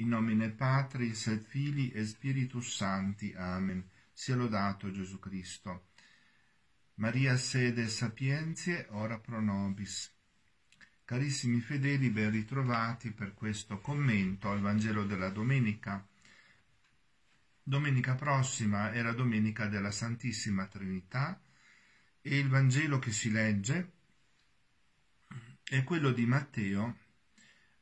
In nomine Patris et Fili e Spiritus Santi. Amen. Sia lodato Gesù Cristo. Maria sede sapienzie, ora pro nobis. Carissimi fedeli, ben ritrovati per questo commento al Vangelo della domenica. Domenica prossima è la domenica della Santissima Trinità e il Vangelo che si legge è quello di Matteo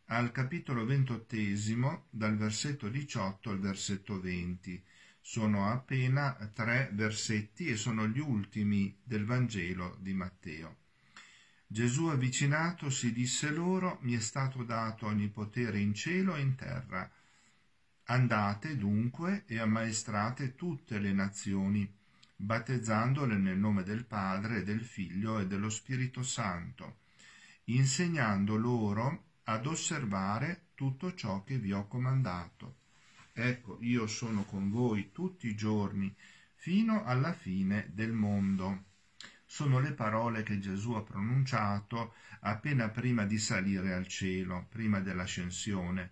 al capitolo ventottesimo, dal versetto 18 al versetto 20. Sono appena tre versetti e sono gli ultimi del Vangelo di Matteo. Gesù avvicinato si disse loro, mi è stato dato ogni potere in cielo e in terra. Andate dunque e ammaestrate tutte le nazioni, battezzandole nel nome del Padre, del Figlio e dello Spirito Santo, insegnando loro ad osservare tutto ciò che vi ho comandato. Ecco, io sono con voi tutti i giorni fino alla fine del mondo. Sono le parole che Gesù ha pronunciato appena prima di salire al cielo, prima dell'ascensione.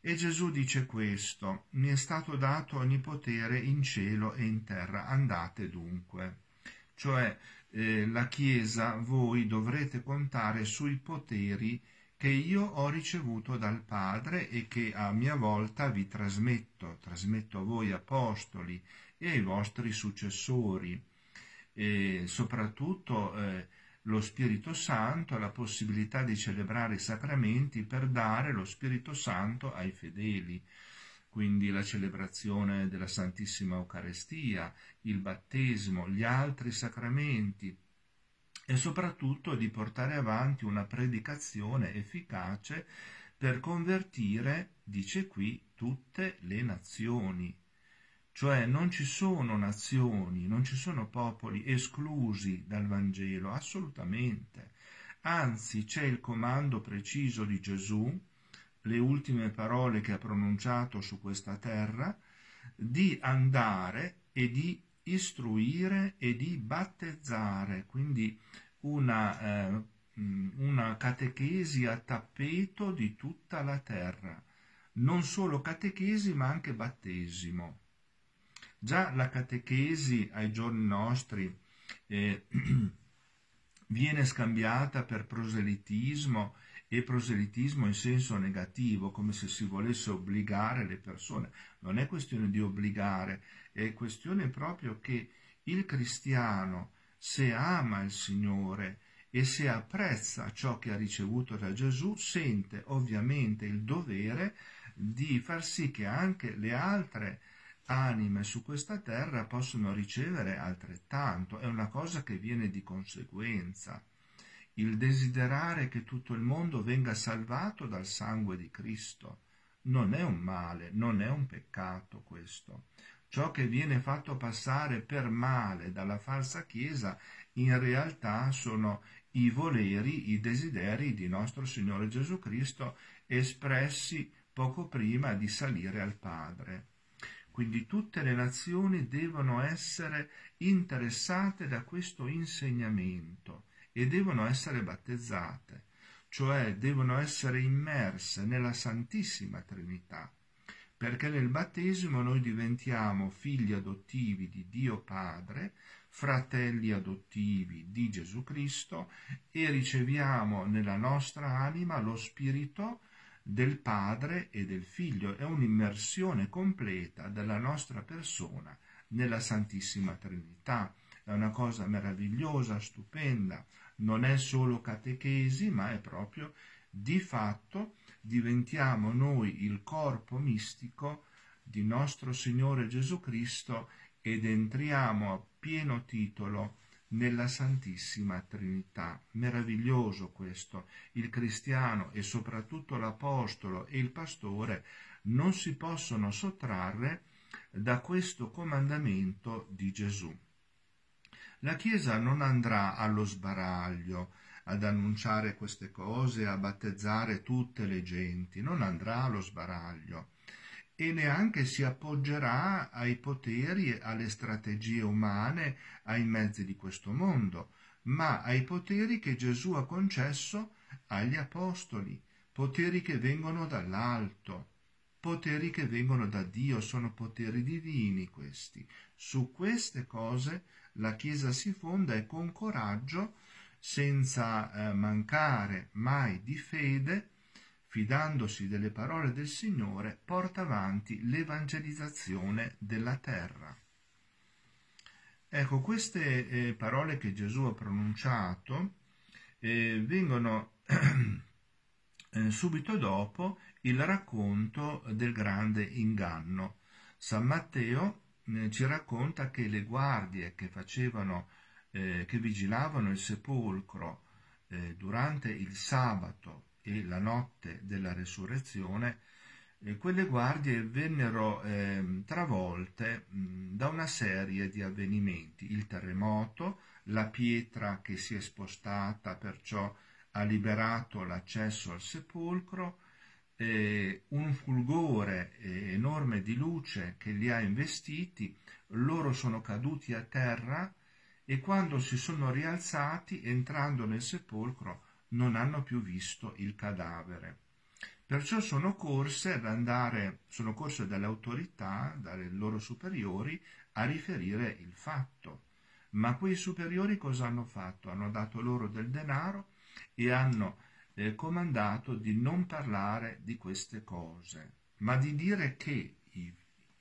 E Gesù dice questo, mi è stato dato ogni potere in cielo e in terra, andate dunque. Cioè eh, la Chiesa voi dovrete contare sui poteri che io ho ricevuto dal Padre e che a mia volta vi trasmetto, trasmetto a voi apostoli e ai vostri successori, e soprattutto eh, lo Spirito Santo, la possibilità di celebrare i sacramenti per dare lo Spirito Santo ai fedeli. Quindi la celebrazione della Santissima Eucaristia, il battesimo, gli altri sacramenti, e soprattutto di portare avanti una predicazione efficace per convertire, dice qui, tutte le nazioni. Cioè non ci sono nazioni, non ci sono popoli esclusi dal Vangelo, assolutamente. Anzi, c'è il comando preciso di Gesù, le ultime parole che ha pronunciato su questa terra, di andare e di istruire e di battezzare, quindi una, eh, mm, una catechesi a tappeto di tutta la terra, non solo catechesi ma anche battesimo. Già la catechesi ai giorni nostri eh, viene scambiata per proselitismo e proselitismo in senso negativo, come se si volesse obbligare le persone. Non è questione di obbligare, è questione proprio che il cristiano, se ama il Signore e se apprezza ciò che ha ricevuto da Gesù, sente ovviamente il dovere di far sì che anche le altre anime su questa terra possano ricevere altrettanto, è una cosa che viene di conseguenza il desiderare che tutto il mondo venga salvato dal sangue di Cristo. Non è un male, non è un peccato questo. Ciò che viene fatto passare per male dalla falsa Chiesa in realtà sono i voleri, i desideri di nostro Signore Gesù Cristo espressi poco prima di salire al Padre. Quindi tutte le nazioni devono essere interessate da questo insegnamento e devono essere battezzate, cioè devono essere immerse nella Santissima Trinità, perché nel battesimo noi diventiamo figli adottivi di Dio Padre, fratelli adottivi di Gesù Cristo e riceviamo nella nostra anima lo Spirito del Padre e del Figlio, è un'immersione completa della nostra persona nella Santissima Trinità. È una cosa meravigliosa, stupenda, non è solo catechesi, ma è proprio di fatto diventiamo noi il corpo mistico di nostro Signore Gesù Cristo ed entriamo a pieno titolo nella Santissima Trinità. Meraviglioso questo. Il cristiano e soprattutto l'apostolo e il pastore non si possono sottrarre da questo comandamento di Gesù. La Chiesa non andrà allo sbaraglio ad annunciare queste cose, a battezzare tutte le genti, non andrà allo sbaraglio e neanche si appoggerà ai poteri, alle strategie umane, ai mezzi di questo mondo, ma ai poteri che Gesù ha concesso agli apostoli, poteri che vengono dall'alto, poteri che vengono da Dio, sono poteri divini questi, su queste cose la Chiesa si fonda e con coraggio, senza eh, mancare mai di fede, fidandosi delle parole del Signore, porta avanti l'evangelizzazione della terra. Ecco, queste eh, parole che Gesù ha pronunciato eh, vengono eh, subito dopo il racconto del grande inganno. San Matteo eh, ci racconta che le guardie che facevano, eh, che vigilavano il sepolcro eh, durante il sabato e la notte della resurrezione, eh, quelle guardie vennero ehm, travolte mh, da una serie di avvenimenti, il terremoto, la pietra che si è spostata, perciò ha liberato l'accesso al sepolcro, eh, un fulgore eh, enorme di luce che li ha investiti, loro sono caduti a terra e quando si sono rialzati, entrando nel sepolcro, non hanno più visto il cadavere. Perciò sono corse ad andare, sono corse dalle autorità, dalle loro superiori, a riferire il fatto. Ma quei superiori cosa hanno fatto? Hanno dato loro del denaro e hanno è comandato di non parlare di queste cose, ma di dire che i,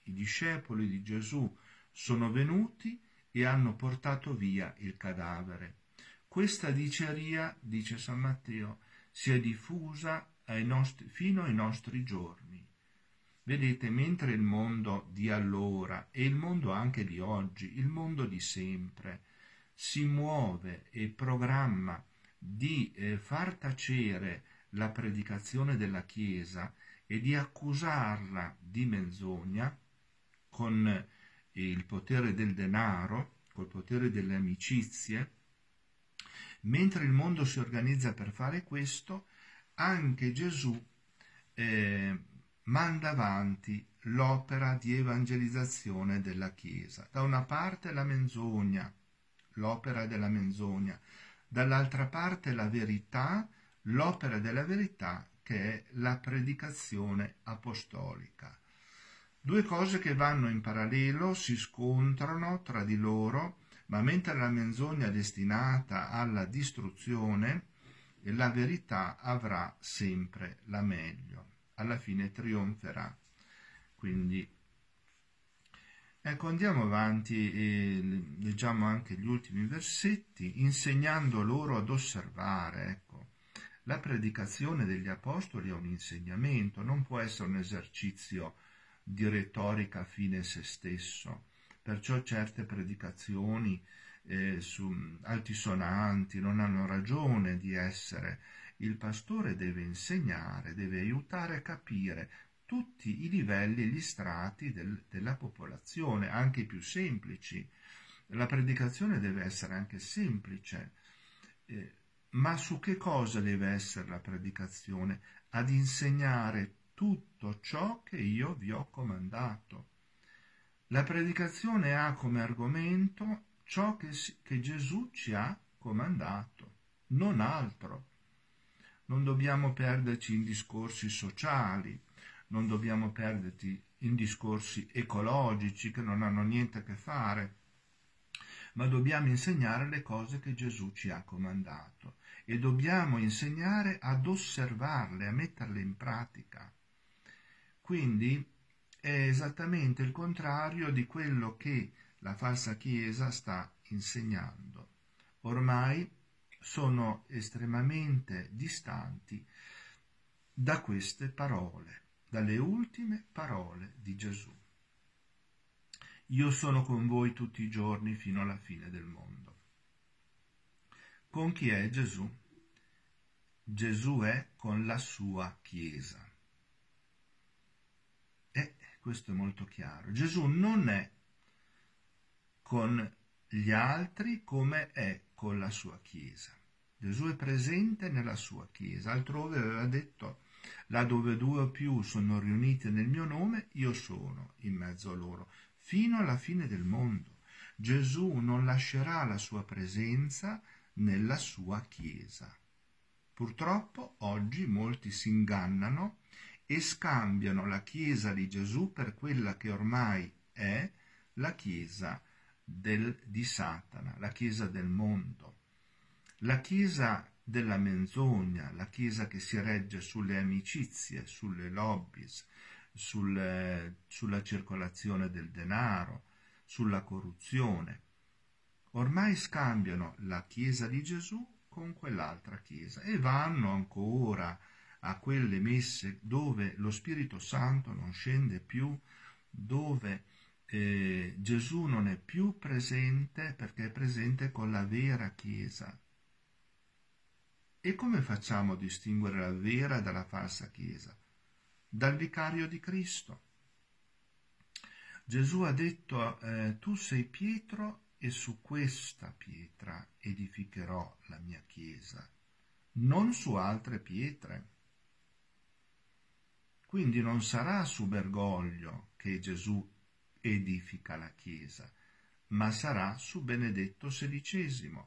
i discepoli di Gesù sono venuti e hanno portato via il cadavere. Questa diceria, dice San Matteo, si è diffusa ai nostri, fino ai nostri giorni. Vedete, mentre il mondo di allora e il mondo anche di oggi, il mondo di sempre, si muove e programma di eh, far tacere la predicazione della Chiesa e di accusarla di menzogna con eh, il potere del denaro, col potere delle amicizie, mentre il mondo si organizza per fare questo, anche Gesù eh, manda avanti l'opera di evangelizzazione della Chiesa. Da una parte la menzogna, l'opera della menzogna, dall'altra parte la verità, l'opera della verità che è la predicazione apostolica. Due cose che vanno in parallelo, si scontrano tra di loro, ma mentre la menzogna è destinata alla distruzione, la verità avrà sempre la meglio, alla fine trionferà. Quindi Ecco, andiamo avanti e leggiamo anche gli ultimi versetti, insegnando loro ad osservare. Ecco, la predicazione degli apostoli è un insegnamento, non può essere un esercizio di retorica fine se stesso. Perciò certe predicazioni eh, su, altisonanti non hanno ragione di essere. Il pastore deve insegnare, deve aiutare a capire tutti i livelli e gli strati del, della popolazione, anche i più semplici. La predicazione deve essere anche semplice. Eh, ma su che cosa deve essere la predicazione? Ad insegnare tutto ciò che io vi ho comandato. La predicazione ha come argomento ciò che, che Gesù ci ha comandato, non altro. Non dobbiamo perderci in discorsi sociali, non dobbiamo perderti in discorsi ecologici che non hanno niente a che fare, ma dobbiamo insegnare le cose che Gesù ci ha comandato e dobbiamo insegnare ad osservarle, a metterle in pratica. Quindi è esattamente il contrario di quello che la falsa Chiesa sta insegnando. Ormai sono estremamente distanti da queste parole dalle ultime parole di Gesù. Io sono con voi tutti i giorni fino alla fine del mondo. Con chi è Gesù? Gesù è con la sua Chiesa. E questo è molto chiaro. Gesù non è con gli altri come è con la sua Chiesa. Gesù è presente nella sua Chiesa. Altrove aveva detto là dove due o più sono riunite nel mio nome, io sono in mezzo a loro, fino alla fine del mondo. Gesù non lascerà la sua presenza nella sua Chiesa. Purtroppo oggi molti si ingannano e scambiano la Chiesa di Gesù per quella che ormai è la Chiesa del, di Satana, la Chiesa del mondo. La Chiesa della menzogna, la Chiesa che si regge sulle amicizie, sulle lobbies, sul, sulla circolazione del denaro, sulla corruzione. Ormai scambiano la Chiesa di Gesù con quell'altra Chiesa e vanno ancora a quelle messe dove lo Spirito Santo non scende più, dove eh, Gesù non è più presente perché è presente con la vera Chiesa, e come facciamo a distinguere la vera dalla falsa Chiesa? Dal vicario di Cristo. Gesù ha detto, eh, tu sei Pietro e su questa pietra edificherò la mia Chiesa, non su altre pietre. Quindi non sarà su Bergoglio che Gesù edifica la Chiesa, ma sarà su Benedetto XVI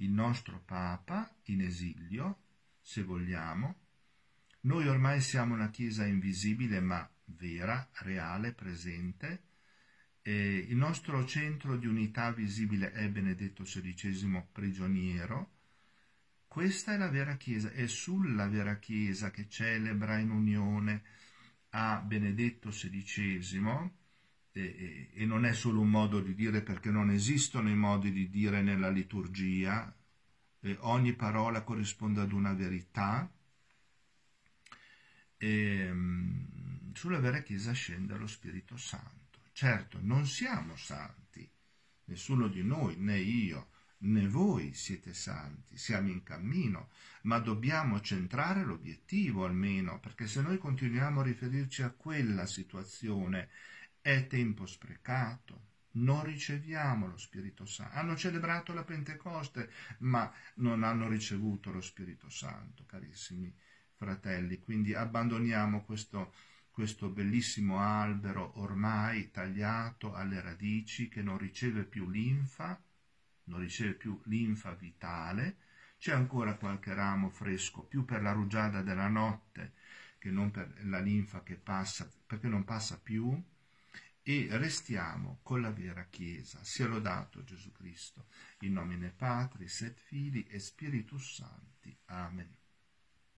il nostro Papa in esilio, se vogliamo. Noi ormai siamo una Chiesa invisibile ma vera, reale, presente. E il nostro centro di unità visibile è Benedetto XVI prigioniero. Questa è la vera Chiesa, è sulla vera Chiesa che celebra in unione a Benedetto XVI e, e, non è solo un modo di dire perché non esistono i modi di dire nella liturgia, e ogni parola corrisponde ad una verità. E, ehm, sulla vera Chiesa scende lo Spirito Santo. Certo, non siamo santi, nessuno di noi, né io, né voi siete santi, siamo in cammino, ma dobbiamo centrare l'obiettivo almeno, perché se noi continuiamo a riferirci a quella situazione, è tempo sprecato. Non riceviamo lo Spirito Santo. Hanno celebrato la Pentecoste, ma non hanno ricevuto lo Spirito Santo, carissimi fratelli. Quindi abbandoniamo questo, questo bellissimo albero ormai tagliato alle radici che non riceve più linfa, non riceve più linfa vitale, c'è ancora qualche ramo fresco, più per la rugiada della notte che non per la linfa che passa, perché non passa più, e restiamo con la vera Chiesa. Sia lodato Gesù Cristo, in nomine Patris et Fili e Spiritus Santi. Amen.